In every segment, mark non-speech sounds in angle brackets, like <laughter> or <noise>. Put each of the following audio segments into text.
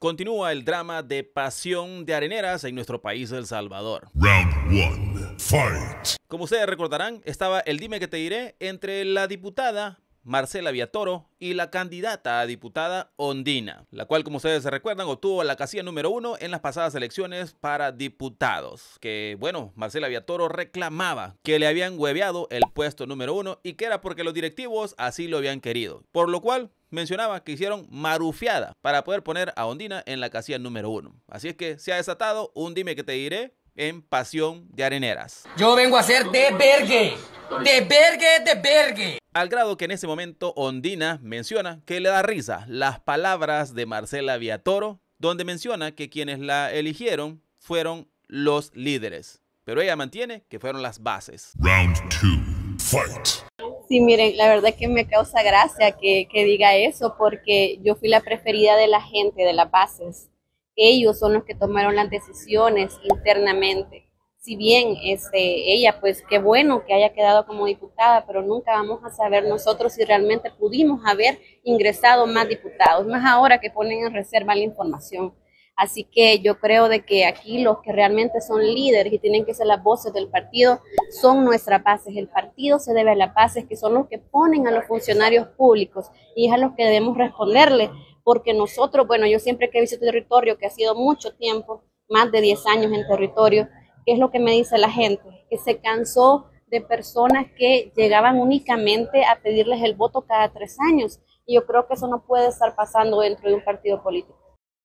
Continúa el drama de Pasión de Areneras en nuestro país, El Salvador. Round one, fight. Como ustedes recordarán, estaba el dime que te diré entre la diputada Marcela Viatoro y la candidata a diputada Ondina, la cual, como ustedes se recuerdan, obtuvo la casilla número uno en las pasadas elecciones para diputados. Que bueno, Marcela Viatoro reclamaba que le habían hueveado el puesto número uno y que era porque los directivos así lo habían querido. Por lo cual, mencionaba que hicieron marufiada para poder poner a Ondina en la casilla número uno. Así es que se ha desatado un dime que te diré en Pasión de Areneras. Yo vengo a ser de vergue, de bergue, de vergue. Al grado que en ese momento Ondina menciona que le da risa las palabras de Marcela Viatoro, donde menciona que quienes la eligieron fueron los líderes. Pero ella mantiene que fueron las bases. Round two, fight. Sí, miren, la verdad que me causa gracia que, diga eso porque yo fui la preferida de la gente, de las bases. Ellos son los que tomaron las decisiones internamente si bien este, ella, pues qué bueno que haya quedado como diputada, pero nunca vamos a saber nosotros si realmente pudimos haber ingresado más diputados, más ahora que ponen en reserva la información. Así que yo creo de que aquí los que realmente son líderes y tienen que ser las voces del partido son nuestras bases. El partido se debe a las es que son los que ponen a los funcionarios públicos y es a los que debemos responderle, porque nosotros, bueno, yo siempre que visito territorio, que ha sido mucho tiempo, más de 10 años en territorio, ¿qué es lo que me dice la gente? Que se cansó de personas que llegaban únicamente a pedirles el voto cada tres años. Y yo creo que eso no puede estar pasando dentro de un partido político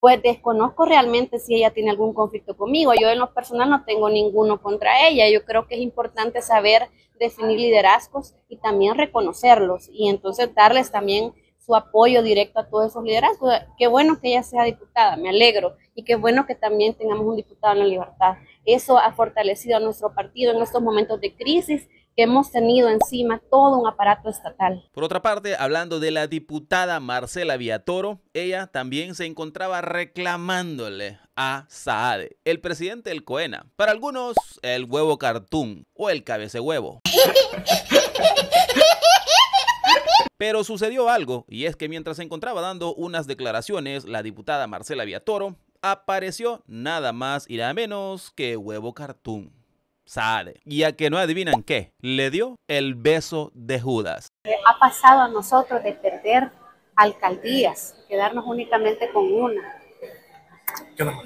pues desconozco realmente si ella tiene algún conflicto conmigo. Yo en lo personal no tengo ninguno contra ella. Yo creo que es importante saber definir liderazgos y también reconocerlos y entonces darles también su apoyo directo a todos esos liderazgos. Qué bueno que ella sea diputada, me alegro, y qué bueno que también tengamos un diputado en la libertad. Eso ha fortalecido a nuestro partido en estos momentos de crisis que hemos tenido encima todo un aparato estatal. Por otra parte, hablando de la diputada Marcela Villatoro, ella también se encontraba reclamándole a Saade, el presidente del COENA, para algunos el huevo cartoon o el cabece huevo. <laughs> Pero sucedió algo, y es que mientras se encontraba dando unas declaraciones, la diputada Marcela Villatoro apareció nada más y nada menos que huevo cartoon sale. Y a que no adivinan qué, le dio el beso de Judas. Ha pasado a nosotros de perder alcaldías, quedarnos únicamente con una.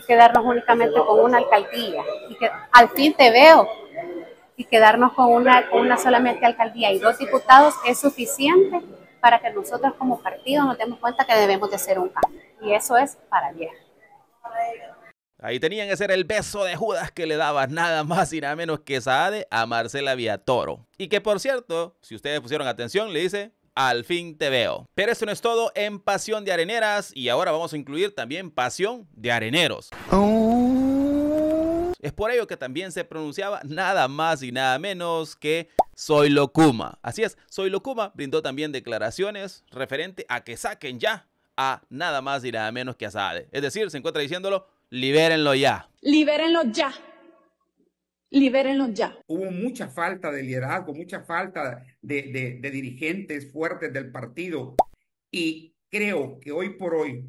quedarnos únicamente con una alcaldía. Y que al fin te veo. Y quedarnos con una, una solamente alcaldía y dos diputados es suficiente para que nosotros como partido nos demos cuenta que debemos de hacer un cambio. Y eso es para bien. Ahí tenían que ser el beso de Judas que le daba nada más y nada menos que Saade a Marcela Toro. Y que por cierto, si ustedes pusieron atención, le dice, al fin te veo. Pero eso no es todo en Pasión de Areneras y ahora vamos a incluir también Pasión de Areneros. Oh. Es por ello que también se pronunciaba nada más y nada menos que Soy Locuma. Así es, Soy Locuma brindó también declaraciones referente a que saquen ya a nada más y nada menos que a Saade. Es decir, se encuentra diciéndolo, Libérenlo ya. Libérenlo ya. Libérenlo ya. Hubo mucha falta de liderazgo, mucha falta de, de, dirigentes fuertes del partido. Y creo que hoy por hoy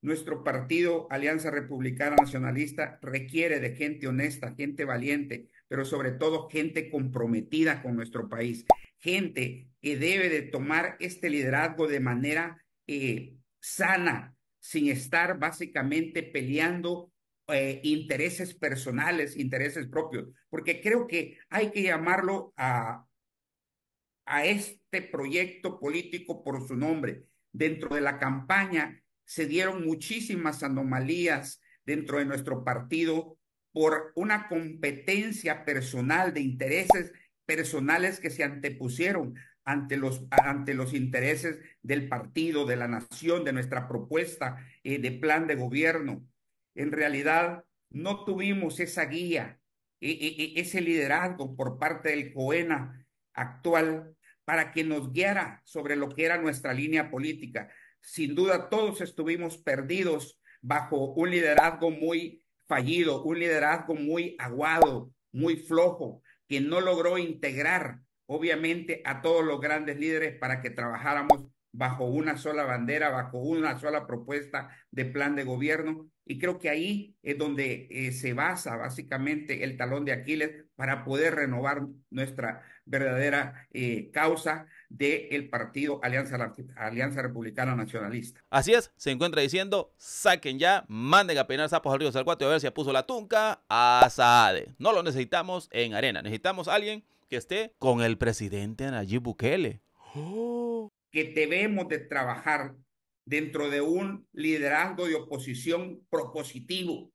nuestro partido, Alianza Republicana Nacionalista, requiere de gente honesta, gente valiente, pero sobre todo gente comprometida con nuestro país, gente que debe de tomar este liderazgo de manera eh, sana, sin estar básicamente peleando eh, intereses personales, intereses propios, porque creo que hay que llamarlo a, a este proyecto político por su nombre. Dentro de la campaña se dieron muchísimas anomalías dentro de nuestro partido por una competencia personal de intereses personales que se antepusieron ante los, ante los intereses del partido, de la nación, de nuestra propuesta eh, de plan de gobierno. En realidad, no tuvimos esa guía, e, e, e, ese liderazgo por parte del COENA actual para que nos guiara sobre lo que era nuestra línea política. Sin duda, todos estuvimos perdidos bajo un liderazgo muy fallido, un liderazgo muy aguado, muy flojo, que no logró integrar obviamente a todos los grandes líderes para que trabajáramos bajo una sola bandera, bajo una sola propuesta de plan de gobierno. Y creo que ahí es donde eh, se basa básicamente el talón de Aquiles para poder renovar nuestra verdadera eh, causa del el partido Alianza, Alianza Republicana Nacionalista. Así es, se encuentra diciendo, saquen ya, manden a peinar sapos al río Salcuate a ver si puso la tunca a Saade. No lo necesitamos en arena, necesitamos a alguien que esté con el presidente Nayib Bukele. ¡Oh! Que debemos de trabajar dentro de un liderazgo de oposición propositivo,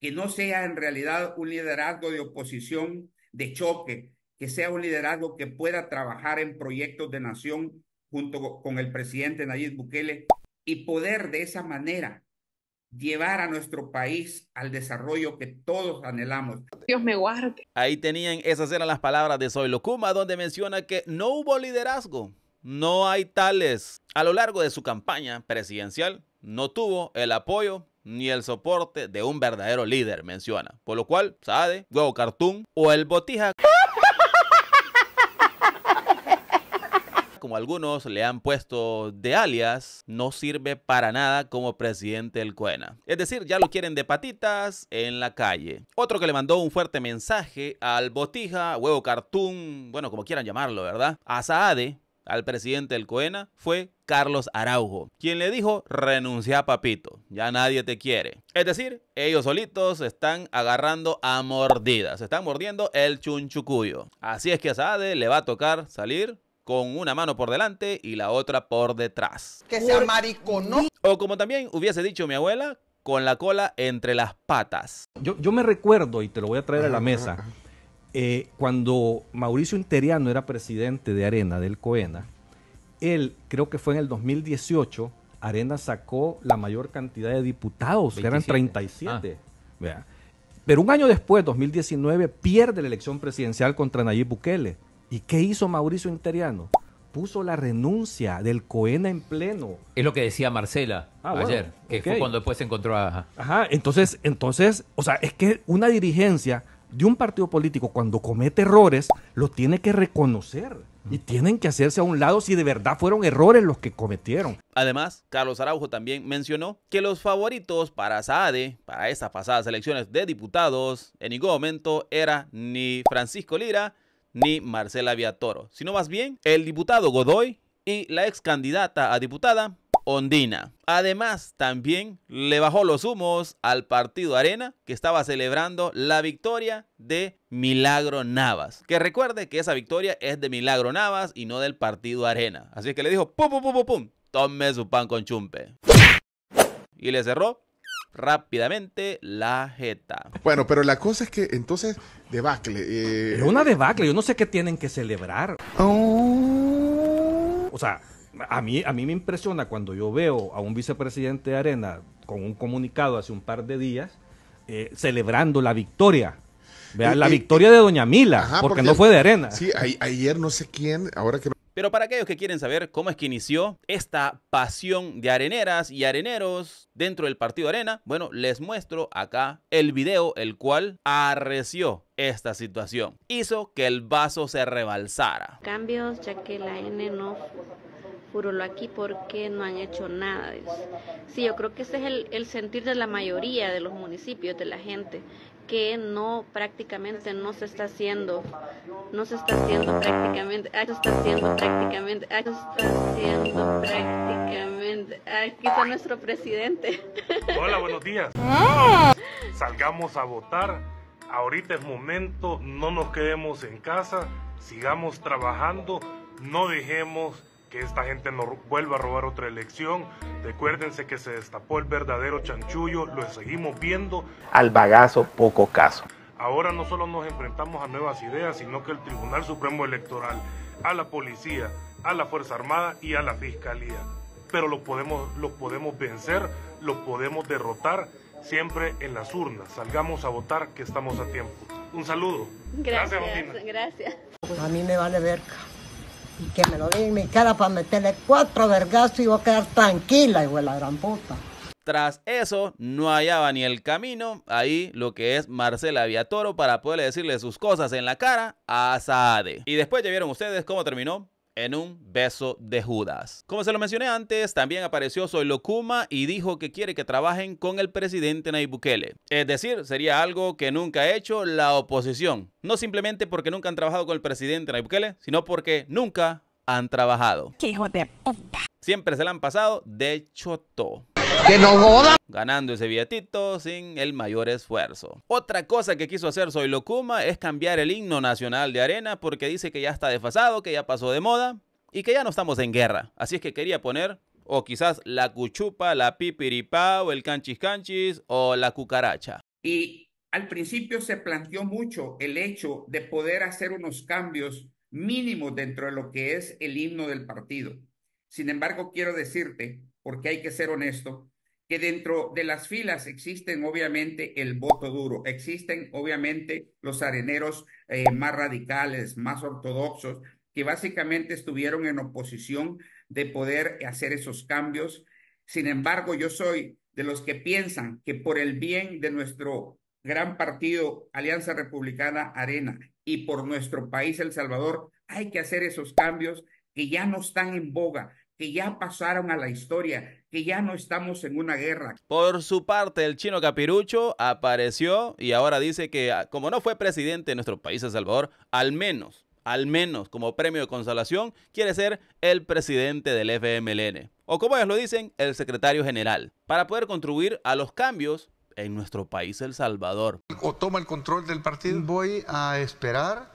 que no sea en realidad un liderazgo de oposición de choque, que sea un liderazgo que pueda trabajar en proyectos de nación junto con el presidente Nayib Bukele y poder de esa manera llevar a nuestro país al desarrollo que todos anhelamos. Dios me guarde. Ahí tenían, esas eran las palabras de Soy Locuma, donde menciona que no hubo liderazgo, no hay tales. A lo largo de su campaña presidencial, no tuvo el apoyo ni el soporte de un verdadero líder, menciona. Por lo cual, sabe luego Cartoon o el Botija... como algunos le han puesto de alias, no sirve para nada como presidente del COENA. Es decir, ya lo quieren de patitas en la calle. Otro que le mandó un fuerte mensaje al Botija, Huevo Cartoon, bueno, como quieran llamarlo, ¿verdad? A Saade, al presidente del COENA, fue Carlos Araujo, quien le dijo renuncia papito, ya nadie te quiere. Es decir, ellos solitos están agarrando a mordidas, se están mordiendo el chunchucuyo. Así es que a Saade le va a tocar salir con una mano por delante y la otra por detrás. Que sea maricón. O como también hubiese dicho mi abuela, con la cola entre las patas. Yo, me recuerdo, y te lo voy a traer a la mesa, eh, cuando Mauricio Interiano era presidente de Arena, del COENA, él creo que fue en el 2018, Arena sacó la mayor cantidad de diputados, eran 37. Pero un año después, 2019, pierde la elección presidencial contra Nayib Bukele. ¿Y qué hizo Mauricio Interiano? Puso la renuncia del Coena en pleno. Es lo que decía Marcela ah, ayer, que fue cuando después se encontró a. Ajá, entonces, entonces, o sea, es que una dirigencia de un partido político cuando comete errores, lo tiene que reconocer y tienen que hacerse a un lado si de verdad fueron errores los que cometieron. Además, Carlos Araujo también mencionó que los favoritos para Saade, para estas pasadas elecciones de diputados, en ningún momento era ni Francisco Lira ni Marcela Viatoro, sino más bien el diputado Godoy y la ex candidata a diputada Ondina. Además, también le bajó los humos al partido Arena que estaba celebrando la victoria de Milagro Navas. Que recuerde que esa victoria es de Milagro Navas y no del partido Arena. Así que le dijo, pum, pum, pum, pum, pum, tome su pan con chumpe. Y le cerró rápidamente la jeta. Bueno, pero la cosa es que entonces, debacle. Es eh. una debacle, yo no sé qué tienen que celebrar. Oh. O sea, a mí, a mí me impresiona cuando yo veo a un vicepresidente de Arena con un comunicado hace un par de días eh, celebrando la victoria. Vea, eh, la victoria de Doña Mila, porque, no fue de Arena. Sí, ayer no sé quién, ahora que pero para aquellos que quieren saber cómo es que inició esta pasión de areneras y areneros dentro del partido Arena, bueno, les muestro acá el video el cual arreció esta situación. Hizo que el vaso se rebalsara. Cambios, ya que la N no furó aquí porque no han hecho nada. Sí, yo creo que ese es el sentir de la mayoría de los municipios, de la gente, que no prácticamente no se está haciendo, no se está haciendo prácticamente, ah, se está haciendo prácticamente, Aquí está nuestro presidente. <laughs> Hola, buenos días. Salgamos a votar. Ahorita es momento, no nos quedemos en casa, sigamos trabajando, no dejemos que esta gente no vuelva a robar otra elección. Recuérdense que se destapó el verdadero chanchullo, lo seguimos viendo. Al bagazo, poco caso. Ahora no solo nos enfrentamos a nuevas ideas, sino que el Tribunal Supremo Electoral, a la policía, a la Fuerza Armada y a la Fiscalía. Pero lo podemos, podemos vencer, lo podemos derrotar siempre en las urnas. Salgamos a votar que estamos a tiempo. Un saludo. Gracias, gracias. gracias. A mí me vale ver y que me lo diga en mi cara para meterle cuatro vergazos y voy a quedar tranquila, hijo de la gran puta. Tras eso, no hallaba ni el camino, ahí lo que es Marcela toro para poderle decirle sus cosas en la cara a Saade. Y después ya vieron ustedes cómo terminó en un beso de Judas. Como se lo mencioné antes, también apareció Soy Lokuma y dijo que quiere que trabajen con el presidente Nayib Es decir, sería algo que nunca ha hecho la oposición. No simplemente porque nunca han trabajado con el presidente Nayib sino porque nunca han trabajado. ¡Qué Siempre se la han pasado de choto. Que no Ganando ese billetito sin el mayor esfuerzo. Otra cosa que quiso hacer Soy Locuma es cambiar el himno nacional de Arena porque dice que ya está desfasado, que ya pasó de moda y que ya no estamos en guerra. Así es que quería poner o quizás la cuchupa, la pipiripá o el canchis canchis o la cucaracha. Y al principio se planteó mucho el hecho de poder hacer unos cambios mínimos dentro de lo que es el himno del partido. Sin embargo, quiero decirte porque hay que ser honesto, que dentro de las filas existen obviamente el voto duro, existen obviamente los areneros eh, más radicales, más ortodoxos, que básicamente estuvieron en oposición de poder hacer esos cambios. Sin embargo, yo soy de los que piensan que por el bien de nuestro gran partido Alianza Republicana Arena y por nuestro país El Salvador, hay que hacer esos cambios que ya no están en boga, que ya pasaron a la historia, que ya no estamos en una guerra. Por su parte, el chino Capirucho apareció y ahora dice que ah, como no fue presidente de nuestro país, El Salvador, al menos, al menos como premio de consolación, quiere ser el presidente del FMLN, o como ellos lo dicen, el secretario general, para poder contribuir a los cambios en nuestro país, El Salvador. ¿O toma el control del partido? Voy a esperar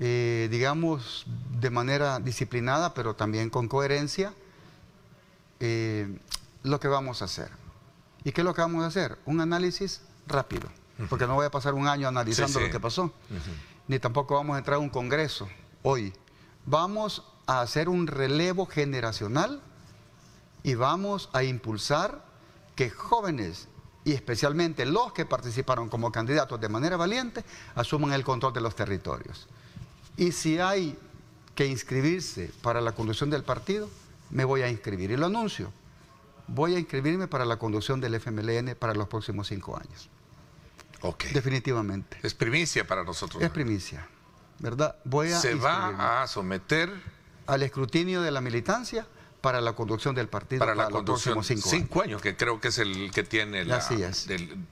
eh, digamos, de manera disciplinada, pero también con coherencia, eh, lo que vamos a hacer. ¿Y qué es lo que vamos a hacer? Un análisis rápido, porque no voy a pasar un año analizando lo que pasó, ni tampoco vamos a entrar a un congreso hoy. Vamos a hacer un relevo generacional y vamos a impulsar que jóvenes y especialmente los que participaron como candidatos de manera valiente asuman el control de los territorios. Y si hay que inscribirse para la conducción del partido, me voy a inscribir. Y lo anuncio, voy a inscribirme para la conducción del FMLN para los próximos cinco años. Ok. Definitivamente. Es primicia para nosotros. Es primicia, ¿verdad? Voy a Se va a someter al escrutinio de la militancia para la conducción del partido para, los próximos cinco, años. que creo que es el que tiene la, Así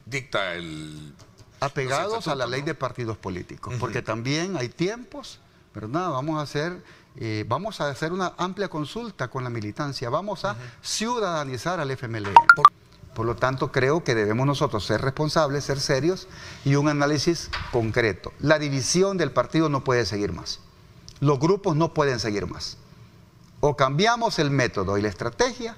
dicta el apegados a la ley de partidos políticos, porque también hay tiempos, nada, Vamos a hacer, eh, vamos a hacer una amplia consulta con la militancia, vamos a ciudadanizar al FMLN. E. Por lo tanto, creo que debemos nosotros ser responsables, ser serios y un análisis concreto. La división del partido no puede seguir más. Los grupos no pueden seguir más. O cambiamos el método y la estrategia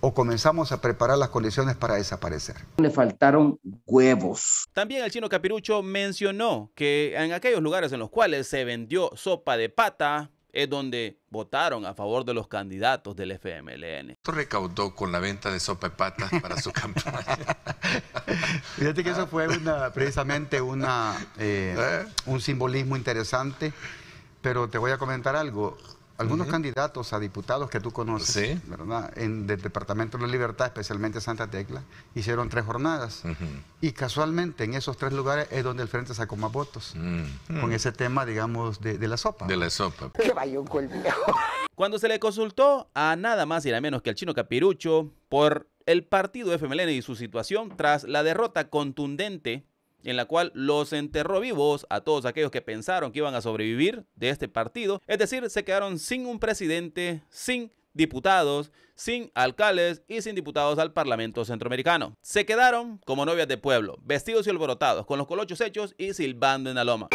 o comenzamos a preparar las condiciones para desaparecer. Le faltaron huevos. También el chino Capirucho mencionó que en aquellos lugares en los cuales se vendió sopa de pata es donde votaron a favor de los candidatos del FMLN. Esto recaudó con la venta de sopa de pata para su <laughs> campaña. Fíjate que eso fue precisamente una, eh, ¿Eh? un simbolismo interesante, pero te voy a comentar algo algunos candidatos a diputados que tú conoces, ¿verdad? En, del Departamento de la Libertad, especialmente Santa Tecla, hicieron tres jornadas. Y casualmente en esos tres lugares es donde el Frente sacó más votos. Con ese tema, digamos, de, la sopa. De la sopa. Que vaya un Cuando se le consultó a nada más y nada menos que al chino Capirucho por el partido FMLN y su situación tras la derrota contundente en la cual los enterró vivos a todos aquellos que pensaron que iban a sobrevivir de este partido. Es decir, se quedaron sin un presidente, sin diputados, sin alcaldes y sin diputados al Parlamento Centroamericano. Se quedaron como novias de pueblo, vestidos y alborotados, con los colochos hechos y silbando en la loma.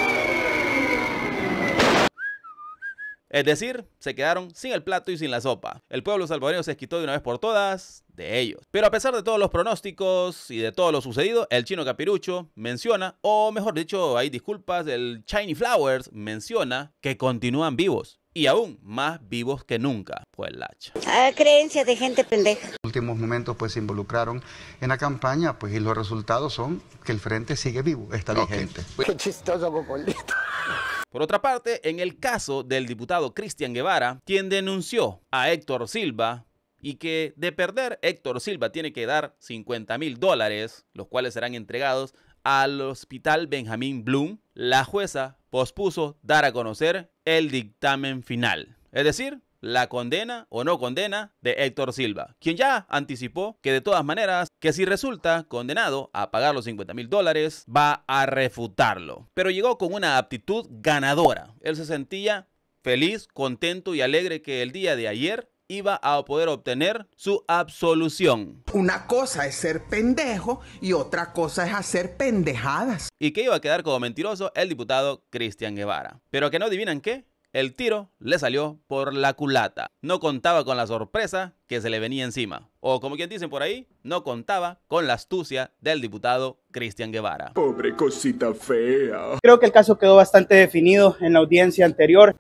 Es decir, se quedaron sin el plato y sin la sopa. El pueblo salvadoreño se quitó de una vez por todas de ellos. Pero a pesar de todos los pronósticos y de todo lo sucedido, el chino capirucho menciona, o mejor dicho, hay disculpas, el Shiny Flowers menciona que continúan vivos. Y aún más vivos que nunca, fue el hacha. Ah, creencias de gente pendeja. En los últimos momentos pues se involucraron en la campaña pues y los resultados son que el frente sigue vivo, está vigente. Qué chistoso, Cocolito. Por otra parte, en el caso del diputado Cristian Guevara, quien denunció a Héctor Silva y que de perder Héctor Silva tiene que dar 50 mil dólares, los cuales serán entregados al hospital Benjamín Bloom, la jueza pospuso dar a conocer el dictamen final. Es decir, la condena o no condena de Héctor Silva, quien ya anticipó que de todas maneras, que si resulta condenado a pagar los 50 mil dólares, va a refutarlo. Pero llegó con una aptitud ganadora. Él se sentía feliz, contento y alegre que el día de ayer iba a poder obtener su absolución. Una cosa es ser pendejo y otra cosa es hacer pendejadas. Y que iba a quedar como mentiroso el diputado Cristian Guevara. Pero que no adivinan qué, el tiro le salió por la culata. No contaba con la sorpresa que se le venía encima. O como quien dicen por ahí, no contaba con la astucia del diputado Cristian Guevara. Pobre cosita fea. Creo que el caso quedó bastante definido en la audiencia anterior.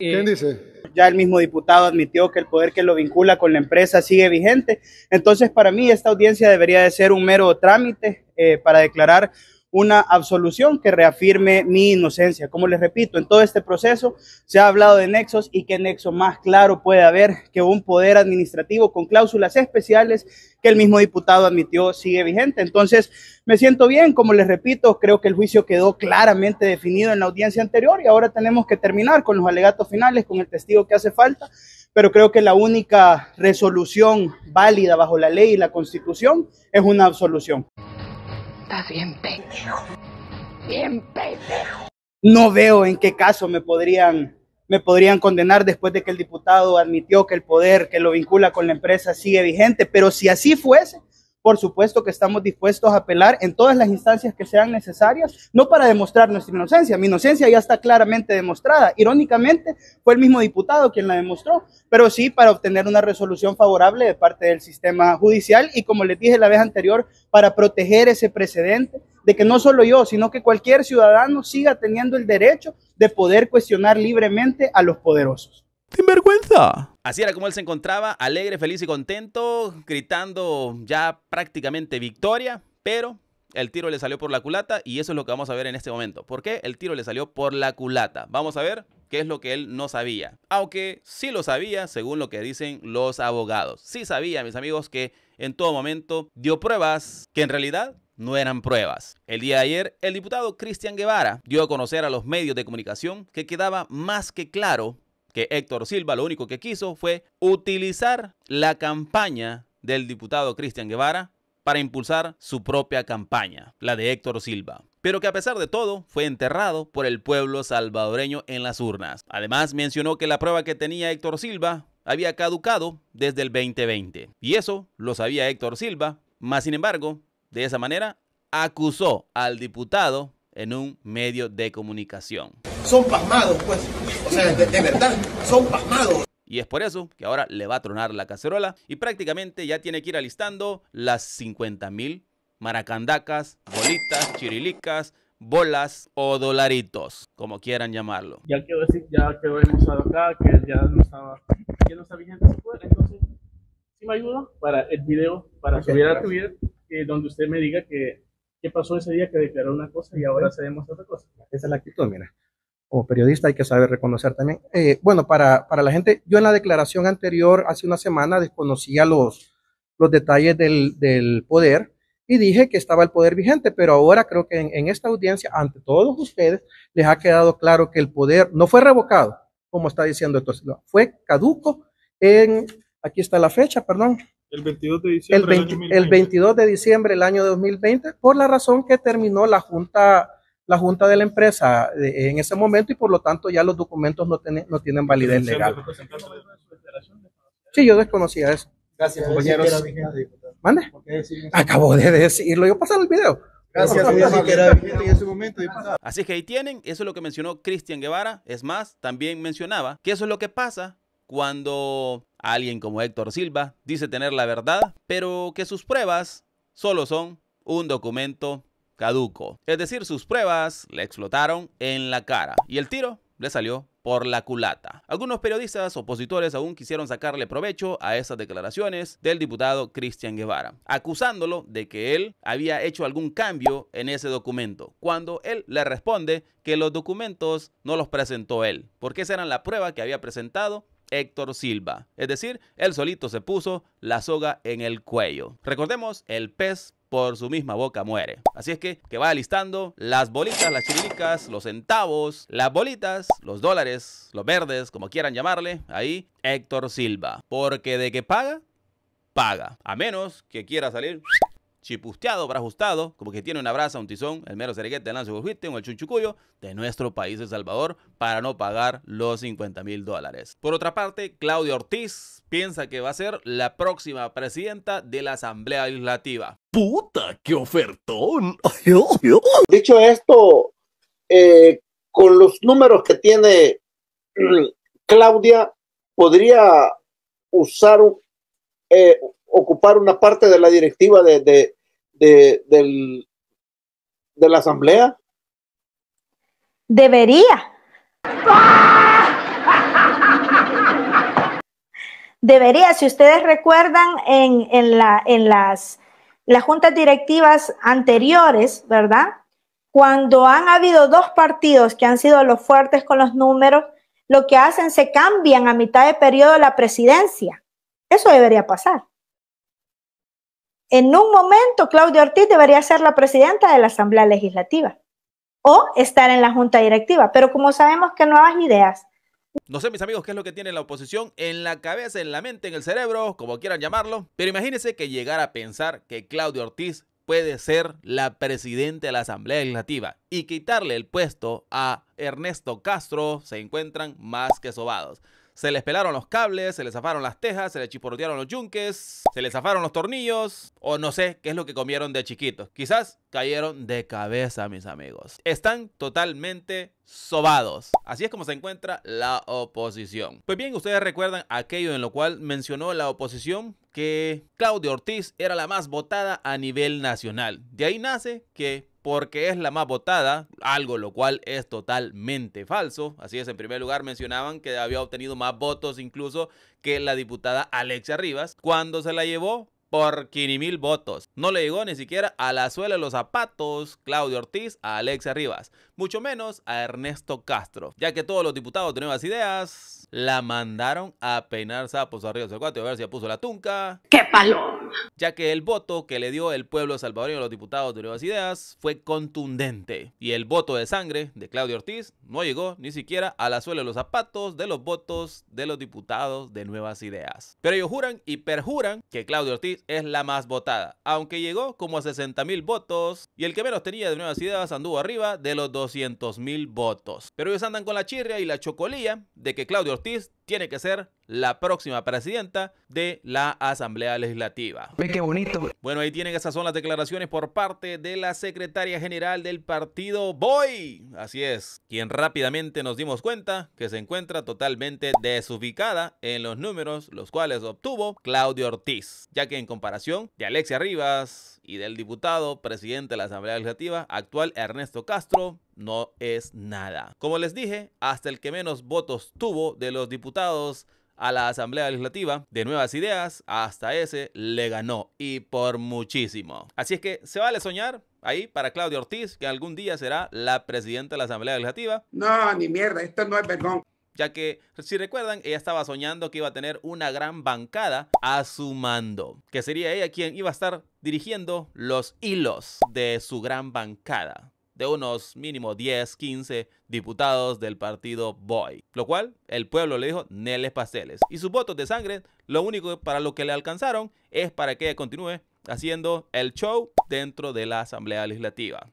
Eh, ¿Quién dice? Ya el mismo diputado admitió que el poder que lo vincula con la empresa sigue vigente. Entonces, para mí, esta audiencia debería de ser un mero trámite eh, para declarar una absolución que reafirme mi inocencia. Como les repito, en todo este proceso se ha hablado de nexos y qué nexo más claro puede haber que un poder administrativo con cláusulas especiales que el mismo diputado admitió sigue vigente. Entonces, me siento bien, como les repito, creo que el juicio quedó claramente definido en la audiencia anterior y ahora tenemos que terminar con los alegatos finales, con el testigo que hace falta, pero creo que la única resolución válida bajo la ley y la constitución es una absolución bien pendejo. Bien pendejo. No veo en qué caso me podrían, me podrían condenar después de que el diputado admitió que el poder que lo vincula con la empresa sigue vigente, pero si así fuese, por supuesto que estamos dispuestos a apelar en todas las instancias que sean necesarias, no para demostrar nuestra inocencia. Mi inocencia ya está claramente demostrada. Irónicamente, fue el mismo diputado quien la demostró, pero sí para obtener una resolución favorable de parte del sistema judicial y, como les dije la vez anterior, para proteger ese precedente de que no solo yo, sino que cualquier ciudadano siga teniendo el derecho de poder cuestionar libremente a los poderosos. vergüenza! Así era como él se encontraba, alegre, feliz y contento, gritando ya prácticamente victoria, pero el tiro le salió por la culata y eso es lo que vamos a ver en este momento. ¿Por qué el tiro le salió por la culata? Vamos a ver qué es lo que él no sabía. Aunque sí lo sabía, según lo que dicen los abogados. Sí sabía, mis amigos, que en todo momento dio pruebas que en realidad no eran pruebas. El día de ayer, el diputado Cristian Guevara dio a conocer a los medios de comunicación que quedaba más que claro que Héctor Silva lo único que quiso fue utilizar la campaña del diputado Cristian Guevara para impulsar su propia campaña, la de Héctor Silva, pero que a pesar de todo fue enterrado por el pueblo salvadoreño en las urnas. Además mencionó que la prueba que tenía Héctor Silva había caducado desde el 2020, y eso lo sabía Héctor Silva, mas sin embargo, de esa manera acusó al diputado en un medio de comunicación. Son pasmados, pues de, verdad, son pasmados. Y es por eso que ahora le va a tronar la cacerola y prácticamente ya tiene que ir alistando las 50 mil maracandacas, bolitas, chirilicas, bolas o dolaritos, como quieran llamarlo. Ya quedó, ya quedó demostrado acá que ya no estaba, ya no está vigente entonces si me ayuda para el video, para subir a tu eh, donde usted me diga que qué pasó ese día que declaró una cosa y ahora se demuestra otra cosa. Esa es la actitud, mira como periodista hay que saber reconocer también. Eh, bueno, para, la gente, yo en la declaración anterior, hace una semana, desconocía los, los detalles del, poder y dije que estaba el poder vigente, pero ahora creo que en, esta audiencia, ante todos ustedes, les ha quedado claro que el poder no fue revocado, como está diciendo esto, fue caduco en, aquí está la fecha, perdón. El 22 de diciembre. El, el 22 de diciembre del año 2020, por la razón que terminó la Junta la junta de la empresa eh, en ese momento y por lo tanto ya los documentos no, no tienen validez legal. Sí, yo desconocía eso. Gracias, compañeros. Acabo de decirlo, yo pasé el video. Así que ahí tienen, eso es lo que mencionó Cristian Guevara. Es más, también mencionaba que eso es lo que pasa cuando alguien como Héctor Silva dice tener la verdad, pero que sus pruebas solo son un documento caduco. Es decir, sus pruebas le explotaron en la cara y el tiro le salió por la culata. Algunos periodistas opositores aún quisieron sacarle provecho a esas declaraciones del diputado Cristian Guevara, acusándolo de que él había hecho algún cambio en ese documento, cuando él le responde que los documentos no los presentó él, porque esa era la prueba que había presentado Héctor Silva. Es decir, él solito se puso la soga en el cuello. Recordemos, el pez por su misma boca muere. Así es que que vaya listando las bolitas, las chirilicas, los centavos, las bolitas, los dólares, los verdes, como quieran llamarle, ahí Héctor Silva. Porque de que paga, paga. A menos que quiera salir chipusteado, brajustado, como que tiene una brasa, un tizón, el mero cereguete, de lance o el chunchucuyo de nuestro país, El Salvador, para no pagar los 50 mil dólares. Por otra parte, Claudia Ortiz piensa que va a ser la próxima presidenta de la Asamblea Legislativa. ¡Puta, qué ofertón! <laughs> Dicho esto, eh, con los números que tiene mm, Claudia, podría usar eh, ocupar una parte de la directiva de, de, la asamblea? Debería. Debería, si ustedes recuerdan, en, en, la, en las, las juntas directivas anteriores, ¿verdad? Cuando han habido dos partidos que han sido los fuertes con los números, lo que hacen se cambian a mitad de periodo la presidencia. Eso debería pasar. En un momento, Claudio Ortiz debería ser la presidenta de la Asamblea Legislativa o estar en la Junta Directiva, pero como sabemos que nuevas ideas. No sé, mis amigos, qué es lo que tiene la oposición en la cabeza, en la mente, en el cerebro, como quieran llamarlo, pero imagínense que llegara a pensar que Claudio Ortiz puede ser la presidenta de la Asamblea Legislativa y quitarle el puesto a Ernesto Castro, se encuentran más que sobados. Se les pelaron los cables, se les zafaron las tejas, se les chisporrotearon los yunques, se les zafaron los tornillos, o no sé qué es lo que comieron de chiquitos. Quizás cayeron de cabeza, mis amigos. Están totalmente sobados. Así es como se encuentra la oposición. Pues bien, ustedes recuerdan aquello en lo cual mencionó la oposición que Claudio Ortiz era la más votada a nivel nacional. De ahí nace que porque es la más votada, algo lo cual es totalmente falso. Así es, en primer lugar mencionaban que había obtenido más votos incluso que la diputada Alexia Rivas cuando se la llevó por 15 mil votos. No le llegó ni siquiera a la suela de los zapatos Claudio Ortiz a Alexia Rivas, mucho menos a Ernesto Castro, ya que todos los diputados de Nuevas Ideas la mandaron a peinar sapos arriba del cuate a ver si puso la tunca. ¡Qué palo! Ya que el voto que le dio el pueblo salvadoreño a los diputados de Nuevas Ideas fue contundente. Y el voto de sangre de Claudio Ortiz no llegó ni siquiera a la suela de los zapatos de los votos de los diputados de Nuevas Ideas. Pero ellos juran y perjuran que Claudio Ortiz es la más votada, aunque llegó como a 60 mil votos y el que menos tenía de Nuevas Ideas anduvo arriba de los 200 mil votos. Pero ellos andan con la chirria y la chocolía de que Claudio Ortiz tiene que ser la próxima presidenta de la Asamblea Legislativa. Ve qué bonito. Bueno, ahí tienen, esas son las declaraciones por parte de la secretaria general del partido Boy. Así es, quien rápidamente nos dimos cuenta que se encuentra totalmente desubicada en los números los cuales obtuvo Claudio Ortiz, ya que en comparación de Alexia Rivas, y del diputado presidente de la Asamblea Legislativa actual Ernesto Castro no es nada. Como les dije, hasta el que menos votos tuvo de los diputados a la Asamblea Legislativa de Nuevas Ideas, hasta ese le ganó y por muchísimo. Así es que se vale soñar ahí para Claudia Ortiz, que algún día será la presidenta de la Asamblea Legislativa. No, ni mierda, esto no es vergón ya que si recuerdan, ella estaba soñando que iba a tener una gran bancada a su mando, que sería ella quien iba a estar dirigiendo los hilos de su gran bancada de unos mínimo 10, 15 diputados del partido Boy. Lo cual el pueblo le dijo Neles Pasteles. Y sus votos de sangre, lo único para lo que le alcanzaron es para que continúe haciendo el show dentro de la Asamblea Legislativa.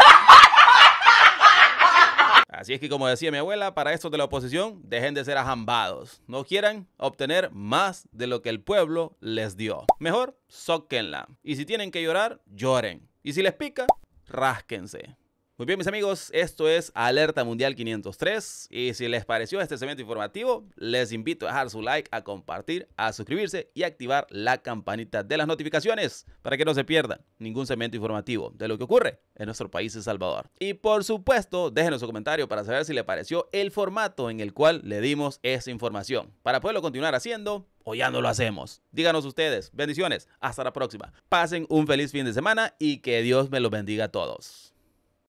Así es que como decía mi abuela, para estos de la oposición, dejen de ser ajambados. No quieran obtener más de lo que el pueblo les dio. Mejor, sóquenla. Y si tienen que llorar, lloren. Y si les pica, rásquense. Muy bien, mis amigos, esto es Alerta Mundial 503. Y si les pareció este segmento informativo, les invito a dejar su like, a compartir, a suscribirse y activar la campanita de las notificaciones para que no se pierdan ningún segmento informativo de lo que ocurre en nuestro país, El Salvador. Y por supuesto, déjenos su comentario para saber si les pareció el formato en el cual le dimos esa información. Para poderlo continuar haciendo, o ya no lo hacemos. Díganos ustedes. Bendiciones. Hasta la próxima. Pasen un feliz fin de semana y que Dios me los bendiga a todos.